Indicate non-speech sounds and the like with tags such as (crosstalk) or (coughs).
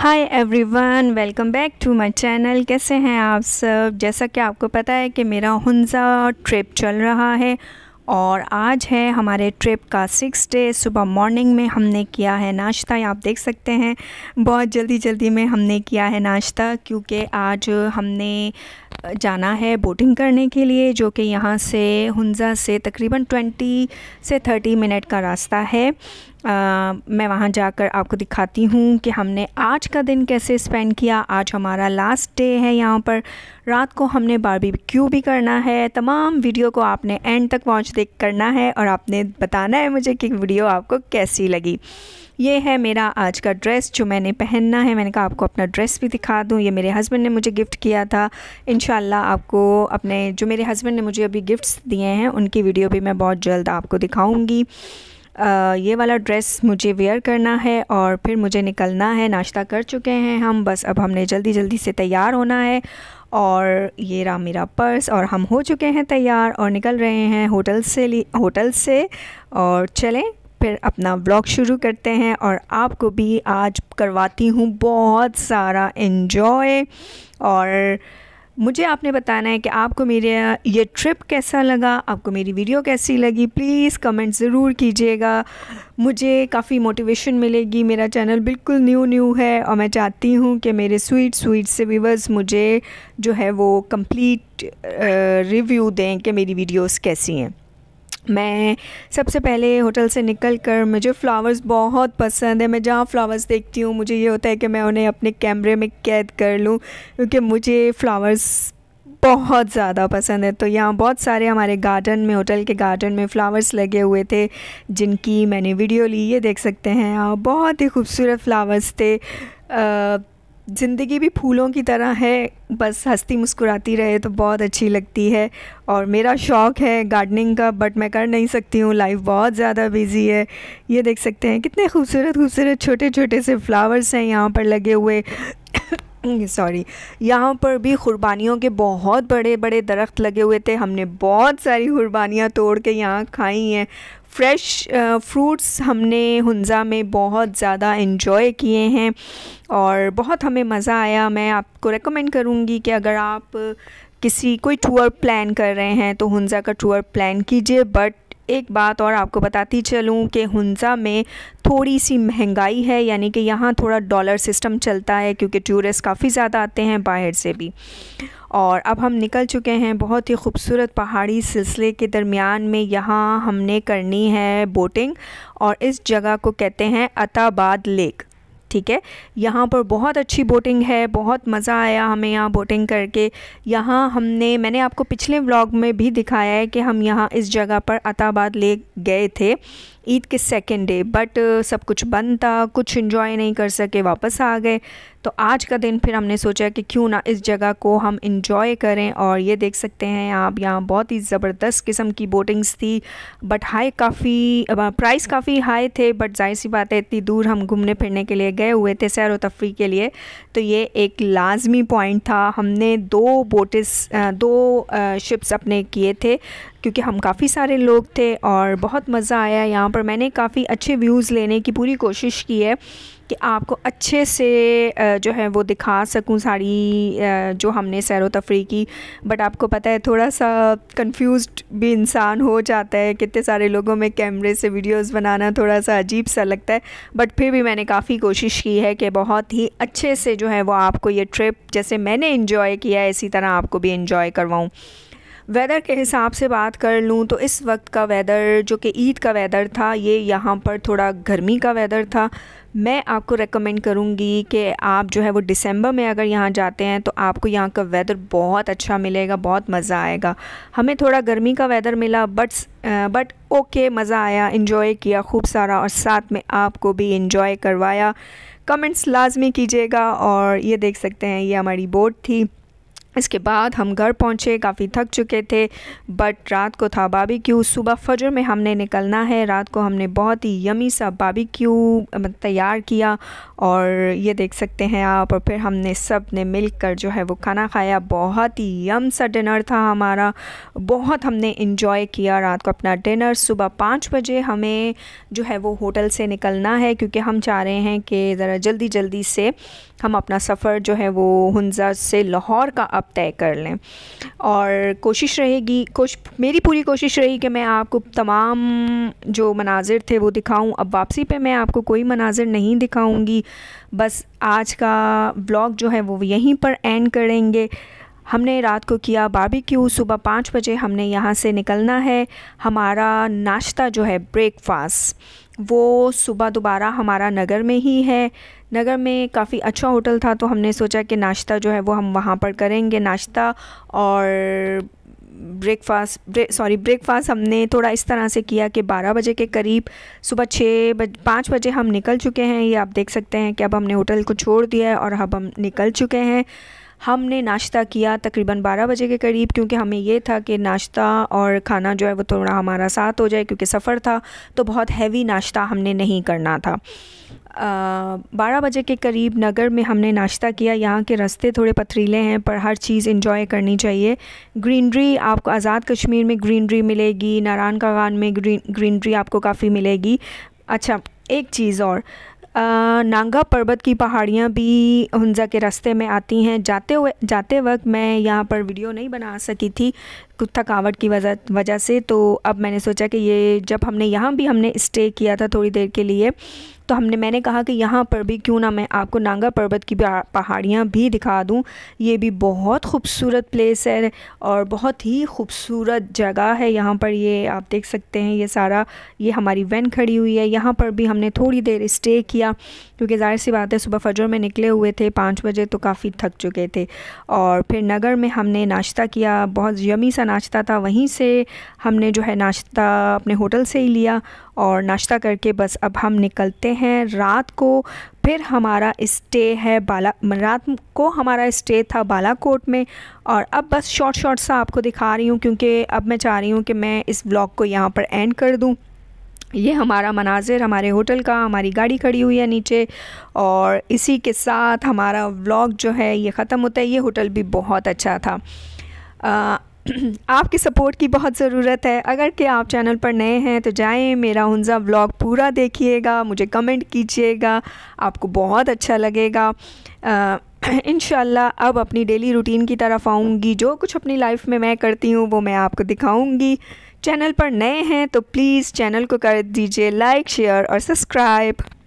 hi everyone welcome back to my channel कैसे हैं आप सब जैसा कि आपको पता है कि मेरा हंजा ट्रिप चल रहा है और आज है हमारे ट्रिप का सिक्स डे सुबह मॉर्निंग में हमने किया है नाश्ता आप देख सकते हैं बहुत जल्दी जल्दी में हमने किया है नाश्ता क्योंकि आज हमने जाना है बोटिंग करने के लिए जो कि यहाँ से हंजा से तकरीबन 20 से 30 मिनट का रास्ता है आ, मैं वहाँ जाकर आपको दिखाती हूँ कि हमने आज का दिन कैसे स्पेंड किया आज हमारा लास्ट डे है यहाँ पर रात को हमने बारबी क्यू भी करना है तमाम वीडियो को आपने एंड तक वॉच देख करना है और आपने बताना है मुझे कि वीडियो आपको कैसी लगी ये है मेरा आज का ड्रेस जो मैंने पहनना है मैंने कहा आपको अपना ड्रेस भी दिखा दूँ ये मेरे हस्बैंड ने मुझे गिफ्ट किया था इन आपको अपने जो मेरे हस्बैंड ने मुझे अभी गिफ्ट्स दिए हैं उनकी वीडियो भी मैं बहुत जल्द आपको दिखाऊँगी ये वाला ड्रेस मुझे वेयर करना है और फिर मुझे निकलना है नाश्ता कर चुके हैं हम बस अब हमने जल्दी जल्दी से तैयार होना है और ये रहा मेरा पर्स और हम हो चुके हैं तैयार और निकल रहे हैं होटल से होटल से और चलें फिर अपना ब्लॉग शुरू करते हैं और आपको भी आज करवाती हूँ बहुत सारा इन्जॉय और मुझे आपने बताना है कि आपको मेरे ये ट्रिप कैसा लगा आपको मेरी वीडियो कैसी लगी प्लीज़ कमेंट ज़रूर कीजिएगा मुझे काफ़ी मोटिवेशन मिलेगी मेरा चैनल बिल्कुल न्यू न्यू है और मैं चाहती हूँ कि मेरे स्वीट स्वीट से व्यूवर्स मुझे जो है वो कंप्लीट रिव्यू दें कि मेरी वीडियोस कैसी हैं मैं सबसे पहले होटल से निकल कर मुझे फ़्लावर्स बहुत पसंद है मैं जहाँ फ़्लावर्स देखती हूँ मुझे ये होता है कि मैं उन्हें अपने कैमरे में कैद कर लूँ क्योंकि मुझे फ़्लावर्स बहुत ज़्यादा पसंद है तो यहाँ बहुत सारे हमारे गार्डन में होटल के गार्डन में फ़्लावर्स लगे हुए थे जिनकी मैंने वीडियो ली ये देख सकते हैं यहाँ बहुत ही खूबसूरत फ़्लावर्स थे आ, ज़िंदगी भी फूलों की तरह है बस हंसती मुस्कुराती रहे तो बहुत अच्छी लगती है और मेरा शौक़ है गार्डनिंग का बट मैं कर नहीं सकती हूँ लाइफ बहुत ज़्यादा बिजी है ये देख सकते हैं कितने खूबसूरत खूबसूरत छोटे छोटे से फ्लावर्स हैं यहाँ पर लगे हुए सॉरी (coughs) यहाँ पर भी कुर्बानियों के बहुत बड़े बड़े दरख्त लगे हुए थे हमने बहुत सारी कुर्बानियाँ तोड़ के यहाँ खाई हैं फ्रेश फ्रूट्स हमने हुंजा में बहुत ज़्यादा इन्जॉय किए हैं और बहुत हमें मज़ा आया मैं आपको रेकमेंड करूँगी कि अगर आप किसी कोई टूर प्लान कर रहे हैं तो हुंजा का टूर प्लान कीजिए बट एक बात और आपको बताती चलूँ कि हुंजा में थोड़ी सी महंगाई है यानी कि यहाँ थोड़ा डॉलर सिस्टम चलता है क्योंकि टूरिस्ट काफ़ी ज़्यादा आते हैं बाहर से भी और अब हम निकल चुके हैं बहुत ही खूबसूरत पहाड़ी सिलसिले के दरमियान में यहाँ हमने करनी है बोटिंग और इस जगह को कहते हैं अताबाद लेक ठीक है यहाँ पर बहुत अच्छी बोटिंग है बहुत मज़ा आया हमें यहाँ बोटिंग करके यहाँ हमने मैंने आपको पिछले व्लॉग में भी दिखाया है कि हम यहाँ इस जगह पर अताबाद लेक गए थे ईद के सेकेंड डे बट सब कुछ बंद था कुछ इन्जॉय नहीं कर सके वापस आ गए तो आज का दिन फिर हमने सोचा कि क्यों ना इस जगह को हम इंजॉय करें और ये देख सकते हैं आप यहाँ बहुत ही ज़बरदस्त किस्म की बोटिंग्स थी बट हाई काफ़ी प्राइस काफ़ी हाई थे बट जाहिर सी बात है इतनी दूर हम घूमने फिरने के लिए गए हुए थे सैर व तफरी के लिए तो ये एक लाजमी पॉइंट था हमने दो बोटिस uh, दो शिप्स uh, अपने किए थे क्योंकि हम काफ़ी सारे लोग थे और बहुत मज़ा आया यहाँ पर पर मैंने काफ़ी अच्छे व्यूज़ लेने की पूरी कोशिश की है कि आपको अच्छे से जो है वो दिखा सकूं साड़ी जो हमने सैर तफरी की बट आपको पता है थोड़ा सा कंफ्यूज भी इंसान हो जाता है कितने सारे लोगों में कैमरे से वीडियोस बनाना थोड़ा सा अजीब सा लगता है बट फिर भी मैंने काफ़ी कोशिश की है कि बहुत ही अच्छे से जो है वो आपको ये ट्रिप जैसे मैंने इन्जॉय किया है इसी तरह आपको भी इन्जॉय करवाऊँ वेदर के हिसाब से बात कर लूँ तो इस वक्त का वेदर जो कि ईद का वेदर था ये यहाँ पर थोड़ा गर्मी का वेदर था मैं आपको रेकमेंड करूँगी कि आप जो है वो दिसंबर में अगर यहाँ जाते हैं तो आपको यहाँ का वेदर बहुत अच्छा मिलेगा बहुत मज़ा आएगा हमें थोड़ा गर्मी का वेदर मिला बट बट ओके मज़ा आया इन्जॉय किया खूब सारा और साथ में आपको भी इन्जॉय करवाया कमेंट्स लाजमी कीजिएगा और ये देख सकते हैं ये हमारी बोट थी इसके बाद हम घर पहुंचे काफ़ी थक चुके थे बट रात को था बाबी क्यू सुबह फजर में हमने निकलना है रात को हमने बहुत ही यमी सा बाबी क्यू तैयार किया और ये देख सकते हैं आप और फिर हमने सब ने मिल कर जो है वो खाना खाया बहुत ही यम सा डिनर था हमारा बहुत हमने इन्जॉय किया रात को अपना डिनर सुबह पाँच बजे हमें जो है वो होटल से निकलना है क्योंकि हम चाह रहे हैं कि ज़रा जल्दी जल्दी से हम अपना सफ़र जो है वो हंजा से लाहौर का अप तय कर लें और कोशिश रहेगी कोश मेरी पूरी कोशिश रही कि मैं आपको तमाम जो मनाजिर थे वो दिखाऊं अब वापसी पे मैं आपको कोई मनाजिर नहीं दिखाऊंगी बस आज का ब्लॉग जो है वो यहीं पर एंड करेंगे हमने रात को किया बारबेक्यू सुबह पाँच बजे हमने यहाँ से निकलना है हमारा नाश्ता जो है ब्रेकफास्ट वो सुबह दोबारा हमारा नगर में ही है नगर में काफ़ी अच्छा होटल था तो हमने सोचा कि नाश्ता जो है वो हम वहाँ पर करेंगे नाश्ता और ब्रेकफास्ट ब्रे, सॉरी ब्रेकफास्ट हमने थोड़ा इस तरह से किया कि 12 बजे के करीब सुबह छः बज पाँच बजे हम निकल चुके हैं ये आप देख सकते हैं कि अब हमने होटल को छोड़ दिया है और अब हम निकल चुके हैं हमने नाश्ता किया तकरीबन 12 बजे के करीब क्योंकि हमें ये था कि नाश्ता और खाना जो है वो थोड़ा हमारा साथ हो जाए क्योंकि सफ़र था तो बहुत हैवी नाश्ता हमने नहीं करना था बारह बजे के करीब नगर में हमने नाश्ता किया यहाँ के रास्ते थोड़े पथरीले हैं पर हर चीज़ इंजॉय करनी चाहिए ग्रीनरी आपको आज़ाद कश्मीर में ग्रीनरी मिलेगी नारायण कागान में ग्रीन ग्रीनरी आपको काफ़ी मिलेगी अच्छा एक चीज़ और आ, नांगा पर्वत की पहाड़ियाँ भी हंजा के रास्ते में आती हैं जाते हुए जाते वक्त मैं यहाँ पर वीडियो नहीं बना सकी थी कुछ थकावट की वजह वजह से तो अब मैंने सोचा कि ये जब हमने यहाँ भी हमने स्टे किया था थोड़ी देर के लिए तो हमने मैंने कहा कि यहाँ पर भी क्यों ना मैं आपको नांगा पर्वत की पहाड़ियाँ भी दिखा दूँ ये भी बहुत खूबसूरत प्लेस है और बहुत ही खूबसूरत जगह है यहाँ पर ये आप देख सकते हैं ये सारा ये हमारी वैन खड़ी हुई है यहाँ पर भी हमने थोड़ी देर स्टे किया क्योंकि जाहिर सी बात है सुबह फजर में निकले हुए थे पाँच बजे तो काफ़ी थक चुके थे और फिर नगर में हमने नाश्ता किया बहुत यमी सा नाश्ता था वहीं से हमने जो है नाश्ता अपने होटल से ही लिया और नाश्ता करके बस अब हम निकलते हैं रात को फिर हमारा स्टे है बाला रात को हमारा स्टे था बालाकोट में और अब बस शॉर्ट शॉर्ट सा आपको दिखा रही हूँ क्योंकि अब मैं चाह रही हूँ कि मैं इस ब्लॉग को यहाँ पर एंड कर दूँ ये हमारा मनाजिर हमारे होटल का हमारी गाड़ी खड़ी हुई है नीचे और इसी के साथ हमारा व्लॉग जो है ये ख़त्म होता है ये होटल भी बहुत अच्छा था (clears throat) आपकी सपोर्ट की बहुत ज़रूरत है अगर कि आप चैनल पर नए हैं तो जाएं मेरा हंजा ब्लॉग पूरा देखिएगा मुझे कमेंट कीजिएगा आपको बहुत अच्छा लगेगा (clears throat) इन अब अपनी डेली रूटीन की तरफ आऊँगी जो कुछ अपनी लाइफ में मैं करती हूँ वो मैं आपको दिखाऊँगी चैनल पर नए हैं तो प्लीज़ चैनल को कर दीजिए लाइक शेयर और सब्सक्राइब